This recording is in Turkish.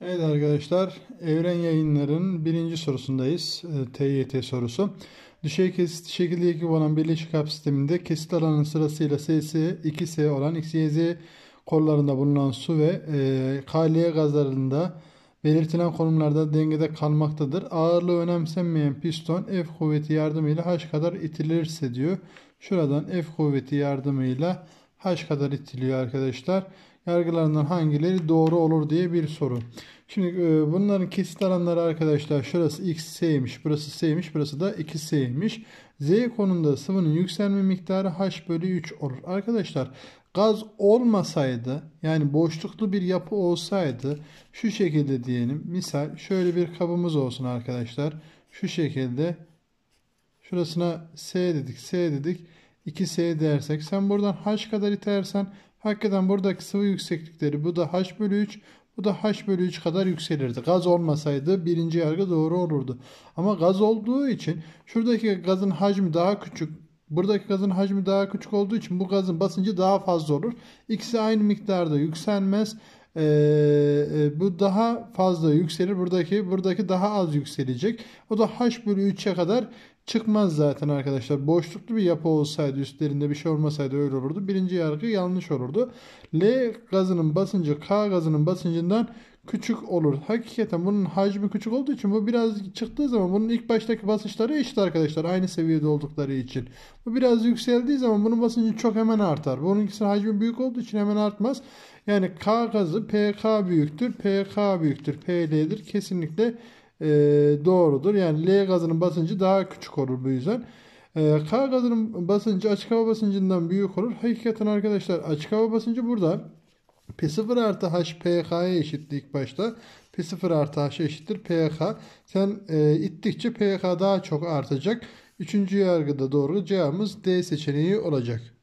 Evet arkadaşlar, Evren Yayınları'nın birinci sorusundayız. TYT ee, sorusu. Düşey kesit şekilde iki olan birleşik hap sisteminde kesit alanın sırasıyla s 2S olan X-Y z kollarında bulunan su ve e, KL gazlarında belirtilen konumlarda dengede kalmaktadır. Ağırlığı önemsenmeyen piston F kuvveti yardımıyla H kadar itilirse diyor. Şuradan F kuvveti yardımıyla h kadar itiliyor arkadaşlar. Yargılarından hangileri doğru olur diye bir soru. Şimdi e, bunların kesit alanları arkadaşlar şurası xs'ymiş, burası s'ymiş, burası da 2s'ymiş. Z konumda sıvının yükselme miktarı h bölü 3 olur. Arkadaşlar gaz olmasaydı yani boşluklu bir yapı olsaydı şu şekilde diyelim. Misal şöyle bir kabımız olsun arkadaşlar. Şu şekilde şurasına S dedik S dedik. 2S dersek sen buradan H kadar itersen hakikaten buradaki sıvı yükseklikleri bu da H bölü 3 bu da H bölü 3 kadar yükselirdi. Gaz olmasaydı birinci yargı doğru olurdu. Ama gaz olduğu için şuradaki gazın hacmi daha küçük. Buradaki gazın hacmi daha küçük olduğu için bu gazın basıncı daha fazla olur. İkisi aynı miktarda yükselmez. Ee, e, bu daha fazla yükselir. Buradaki buradaki daha az yükselecek. O da H bölü 3'e kadar çıkmaz zaten arkadaşlar. Boşluklu bir yapı olsaydı üstlerinde bir şey olmasaydı öyle olurdu. Birinci yargı yanlış olurdu. L gazının basıncı K gazının basıncından küçük olur. Hakikaten bunun hacmi küçük olduğu için bu biraz çıktığı zaman bunun ilk baştaki basınçları eşit arkadaşlar. Aynı seviyede oldukları için. Bu biraz yükseldiği zaman bunun basıncı çok hemen artar. Bununkisinin hacmi büyük olduğu için hemen artmaz. Yani K gazı PK büyüktür. PK büyüktür. PL'dir. Kesinlikle e, doğrudur. Yani L gazının basıncı daha küçük olur bu yüzden. E, K gazının basıncı açık hava basıncından büyük olur. Hakikaten arkadaşlar açık hava basıncı burada P0 artı H PK'ya eşitti ilk başta. P0 artı H eşittir PK. Sen e, ittikçe PK daha çok artacak. Üçüncü yargıda doğru cevabımız D seçeneği olacak.